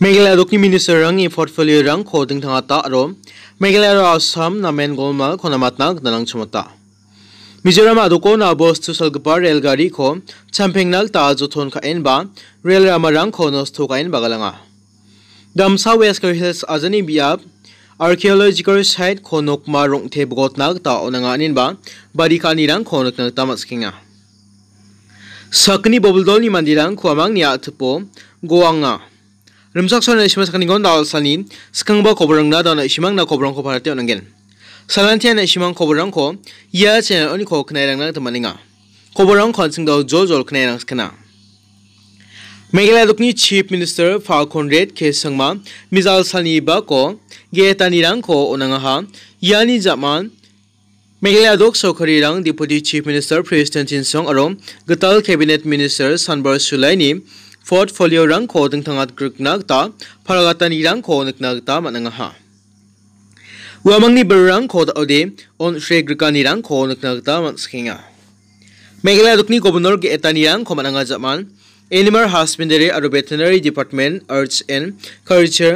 Meghalaya dokni minister rang i portfolio rang ko ding thanga ta ro Meghalaya ro Assam na men golma khonamatna danang chumata Mizoram adoko na bus to salgpa railgari ko champengnal ta jothon ka enba rail ramarang ko nosto ka enba galanga Damsa Wesker Hills azani biab archaeological site ko nokma rongthe bogotnak ta onanga aninba barika nirang ko noknak tamaskinga Sakni Bobldol ni mandirang ko amang ni atpo goanga rimsak so na ishima sakani gon dal salin skang ba kobrang na dona ishimang na kobrang ko parate onangen salan tian na ishimang kobrang ko ya chen oni ko knai rang na tamaninga kobrang kon sing dal jol jol knai rang skana Meghalaya dukni Chief Minister Falcon Red ke sangma Mizal Sani ba ko ge tani rang ko onanga ha yani jaman Meghalaya dok sokari rang Deputy Chief Minister Preston Chin Song arom gatal Cabinet Minister Sanbar Sulaini portfolio rang ko dingthangat griknagta paragatani rang ko niknagta manangaha uamangni berang ko da ode on shre grikani rang ko niknagta mansikinga Meghalaya दुखनी governor के एतानियांग खमानांगा जामान animal husbandry और veterinary department arts and culture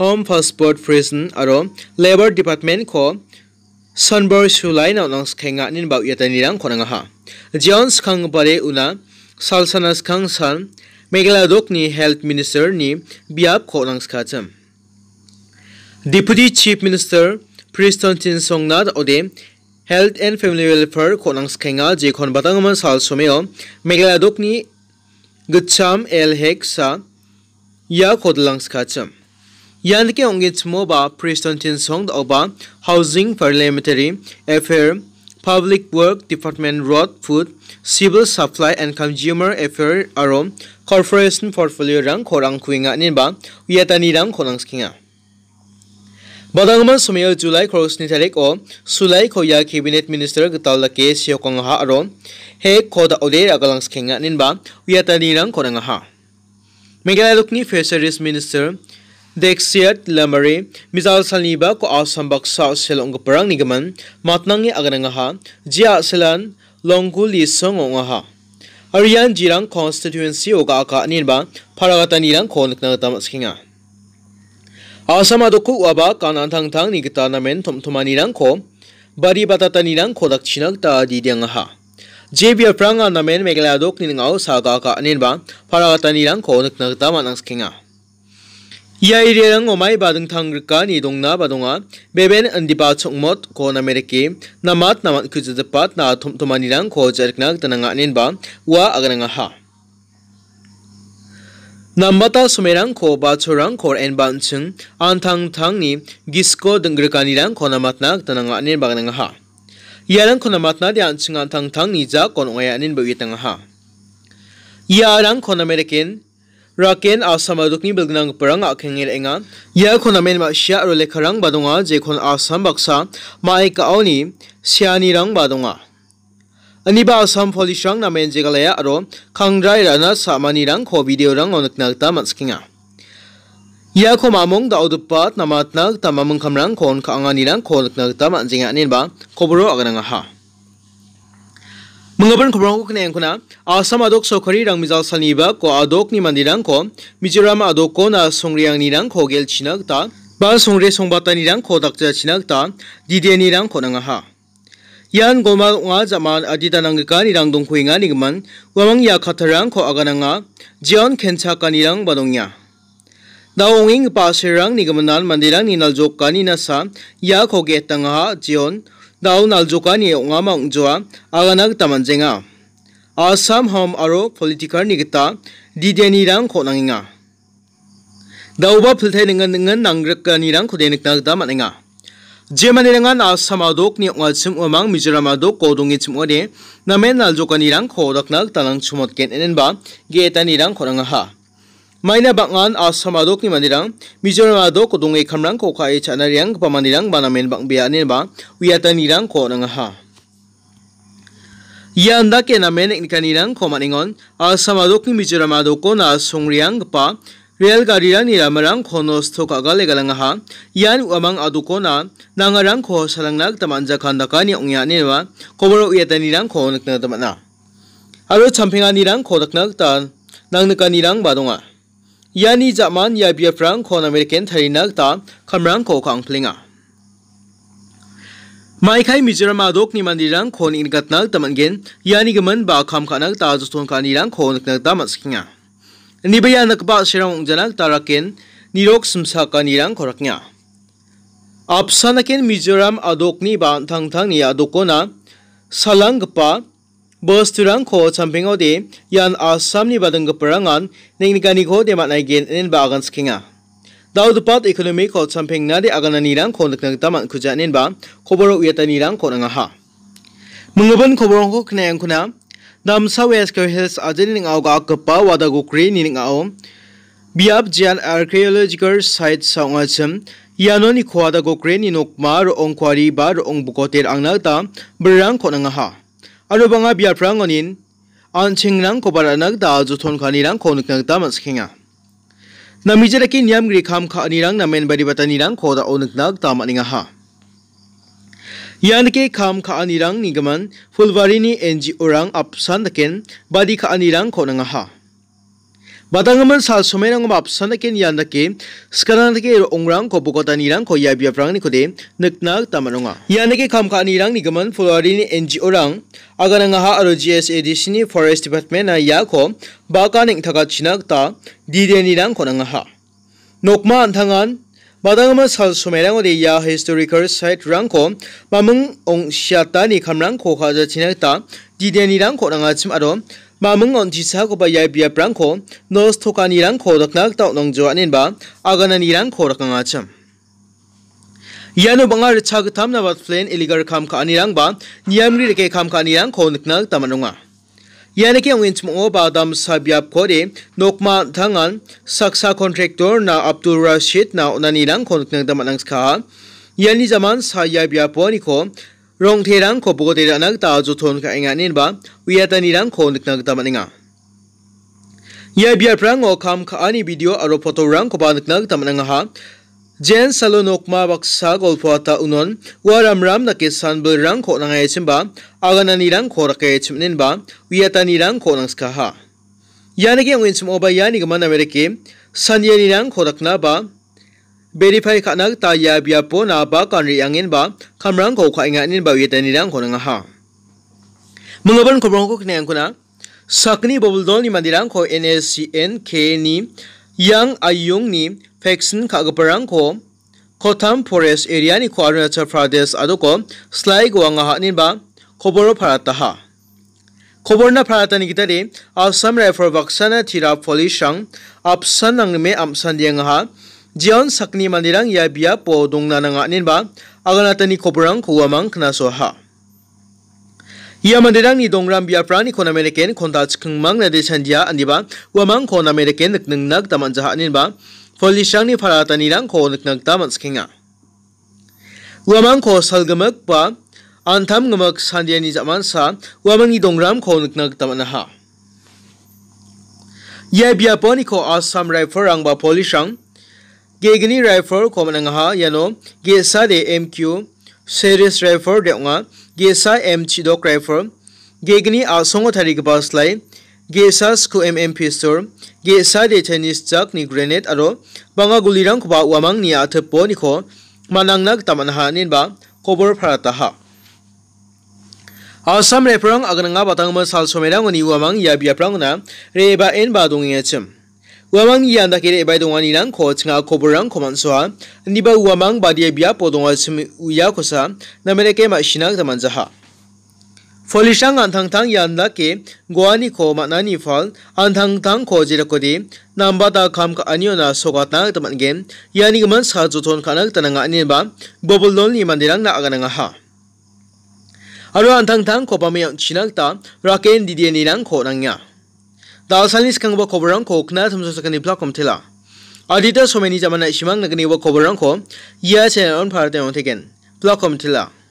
home passport prison और labour department को सनबर सुलाई नाउनांग स्खेंगा निन बाउ एतानियांग खनांगा जियान स्खांग बारे उना सालसाना स्खांग सान Megaladokni Health Minister ni biap khonangskhacham. Deputy Chief Minister Preston Tin Songnat Ode Health and Family Welfare khonangskenga jekhon batangma sal someo Megaladokni gacham el heksa ya khodlangskacham. यान के ओंगेच मोबा प्रेस्टन सोंग ओबा housing parliamentary affair public work department road food civil supply and consumer affair और corporation portfolio rang khorang khuinga ninba yatani rang khorang skinga बदांगमा समय जुलाई खरसनि तारिख ओ सुलाई खोया कैबिनेट मिनिस्टर गतावला के सियोकंग हा आरो हे खोदा ओदे अगलांस खेंगा निनबा उयातानि रंग खोरंगा हा मेघालय लोकनि फिशरीज मिनिस्टर डेक्सियत लमरे मिजाल सलनिबा को आसम बक्सा सेलोंग परंग निगमन मातनांगे अगनंगा Arian Jirang constituency oga aka ninba paragatan irang konakna tam skinga. Asama doku waba kanan tang tang ni g i t a namen tom tomanirang ko bari batatanirang kodak chinak ta didiang a ha. JBR pranga namen megaladok n i n g a u saga aka ninba paragatan irang konakna tam ang skinga. Yai rerang omai badung thangrika ni dongna badonga beben andipa chongmot ko namereki namat namat kujajapat na thumthumani rang ko jarikna tananga nenba wa agananga ha Nambata sumerang ko bachorang ko enba unchung anthang thangni gisko dengrikani rang ko namatna tananga nenba agananga ha Yarang ko namatna de anchung anthang thangni ja kon ongaya nenba witanga ha Yarang ko namerekin Raken Assam adukni belgnang perang akhengel enga ya khonamen ma sha ro lekharang badonga je khon Assam baksa mai ka oni siani rang badonga Aniba Assam polishang namen jegalaya aro khangrai rana samani rang kho video rang onaknakta manskinga Ya ko mamong da u d u p a t namatnak tamamung kamrang kon kaanganirang kon nakta manjinga ninba kobro u agnanga ha m e n g a p a n kubrang ko kinayan kuna, asam adok sokari rang mizal s a n i b a ko adok ni mandirang ko, m i j o r a m adok ko na songriang nirang ko gel chinak ta, ba songre songbata nirang ko dakja chinak ta, d i d i a nirang ko nangaha. Yan goma nga zaman adida nanggika nirang dongkuinga nigman, wamang ya katarang ko agananga, jion k e n c a k a nirang badongnya. Daonging mandi pasirang geman nan rang a ni ni n l j 나옹잉 a n 랑니 a 만 a 만디랑 니날조까니 n g a h a j i 지 n Daun aljokani unga m the া n ন া ল a ো a n নিয়ে a ঙ া ম া উংজোয়া আগানাক ত l ম া ন জ ে ঙ া i স i ম হম আরো পলিটিকার n ি গ ত া দ ি a ে ন ি র a ং খোনাঙা দাউবা ফ n ল থ া ই ন ঙ g গ ন নঙ্গন ন াং গ ্ র n া ন n a g ং a m a n নিকনা গদা মানেঙা জেমানি রাঙা আসামাদক নি m য m a n g mijurama d র k ko d ক n g i ু ঙ ্ m o d ি namen র ে নামে নালজোকানি রাং খোদাকনাক ত া u m o t ken e n ন n ba geeta ni rang ko nangaha. maina bangan asam adok ni m a n i r a n g m i j o r a m adok k o d o n g e kamrang ko kai chanariang k p a m a n i r a n g banamen bangbia ni ba wiatanirang ko nangaha ia anda ke namen eknikanirang ko maningon asam adok ni m i j o r a m adok ko na songriang k pa real garirang niramarang ko no stoka gale galangaha ian uamang a d u k o na nangarang ko salangnak tamanja khandaka ni ongya ni ba koboro wiatanirang ko nakna tamana aro champinganirang ko daknak ta n a n g n i k a n i r a n g ba donga यानी जामान या बियफ्रांग खोन American थरीनक ता खमरान को कांगलिंगा माइखाई मिजोरम आदोक नि मंदिरांग खोन इनगतनक तमनगेन यानी गमन बा खाम खानक ता जस्तोन का निरांग खोन नकता मसकिंगा निबया नकबा सिरांग जनक तारकेन निरोग समसा का निरांग खोरकिया आप सनकेन मिजोरम आदोकनि बा थंग थंग नि आदोकोना सलंगपा Bos turang ko champing odi yan asam ni badang kaparangan ning nikani ko demat naigin in bagan skinga. Daudupat ekonomi ko champing nadi agana nirang ko naknang taman kujanin ba koboro uyata nirang ko nangaha. Mengaban koborong ko kenayang kuna damsa wes ko hills ajani ning au ga kapa wada gukri ni ning au biap jian archaeological site saunga chim yano ni khwada gukri ni nokma ro ongkwari ba ro ongbukoter angna ta berang ko nangaha. arubanga biaphrang onin ko kobar anak da ajuthon khanirang konuknang ta maskinga namijara ki niyam gri kham khanirang namen bari batanirang khoda onuknak ta maninga ha ni खाम खानिरंग निगमन फुलवारीनी NGO रंग अपसान दकेन बादी ko खोनंगा ha Badangaman sal sumerang map sana ken yan dake s k a r a n g dake ongrang ko b u k o t a nirang ko yabia prang ni kode n a g n a k tamanonga. Yan dake kam ka nirang ni gaman f l o r i ni NGO rang agananga ha aro GSADC ni Forest Department na ya ko baka ning t a k a c h i n a g ta dide nirang ko nanga ha. Nokma anthangan a a Madangaman sa sumerang ya n n g ode i i s t o r c l site r a ko, m g ong ni siyata k 마당마 살수메랑오데 야 히스토리컬 사이트 랑코 마멍 옹샤타니 캄랑 코카자 지나다 디데니랑 코랑아침 아로 mamung on tisa ko ba yai bia prang ko nos thoka ni rang ko dakna ta nong jo anin ba agana ni rang ko rakanga cham iano banga richa gtham na bat plan iligar kham ka anirang ba niyamri reke kham ka anirang ko nikna tamanonga यानी कि अंग इंचमो बादाम साबियाब कोरे नोकमा थांगन सक्सा contractor ना अब्दुल रशीद ना उनानी रंग खोनकनंग दमनंग खा यानी जमान साया बियापोनी को rong the rang kho pogo te ra nak ta ju thon ka enga nin ba wiya ta ni rang kho nik nak ta maninga ye bia prang o kam kha ani video aro photo rang ko ba nik nak ta mananga ha जेन सलोनोकमा बक्सा गोलफोता उनोन वाराम राम नके सानबल रंग खो नंगाय छिमबा आगनानि रंग खो रके छिमनिनबा वियातानि रंग खो नंगस्का हा यानि के अंगिन छिम ओबा यानि गमन अमेरिके सन्यानि रंग खो रखना बा verify khanak ta ya bia po na ba kan ri angin ba khamrang ko khainga nin ba yeta ni rang khonanga ha मंगबन खबरों को खने अंकुना सकनी बबुलदोल नि मंदिरां को एनएससीएन के नि yang ayung ni vaccine kagaparang ko Kotam Forest area ni ko Arunachal Pradesh ado ko slai gwanga ha ni ba khoboro pharata ha खबर ना भारत नि गितारे आसाम राइफल वक्साना थिरा फलिशंग अपसन अंग में अमसन देंगा jian sakni mandirang ya bia po dongna nanga ninba aganatani khobrang khuamang khnaso ha ia mandirang ni dongram bia prani kon american khonda chkhngmang na de chandia andiba wamang kon american naknung nak taman jaha ninba polishang ni pharatani rang ko naknak taman skhinga wamang ko salgamak pa antham gamak sandiani jaman sa wamang ni dongram ko naknak taman ha ia bia poni ko assam rifle rang ba polishang গেগনি রাইফর কমানাhা ন গেসাদ এমq সরসরাইফররে গসা এমচিদক রাইফর গে গ্নি aসরিগবাস্লা গসাুমএমফস্র গসাদ তনিস জাকনি গ্রনত আরো বাগগুলিরাংখবা মাংনিা পপনিখ মানানা গতমানাননবা কব ফরাতসাম রংগন পতাম সলমামাপরাাা wamang i yanda kere k ebai donga nilang ko t h i n g a koborang komansoa niba wamang badia bia podonga chimi uya kosa namere ke ma k shinak n tamanjaha Folishang a n t a n g t a n g yanda ke k g u a n i ko m a k n a n i fal a n t a n g t a n g ko jirakodi namba t a k a m ka a n i o na s o k a t n a taman gem yani gaman sa z o t o n khanak tananga anin ba bobolon ni mandirang na agananga ha Aru a n t a n g t a n g ko pamiyang s h i n a k ta raken d i d i e n i l a n g ko nangya dalsal ni skang ba koborang ko khna thamso sakani block kom thela adita someni jamana simang nagani ba koborang ko ya channel on phar te on theken block kom thela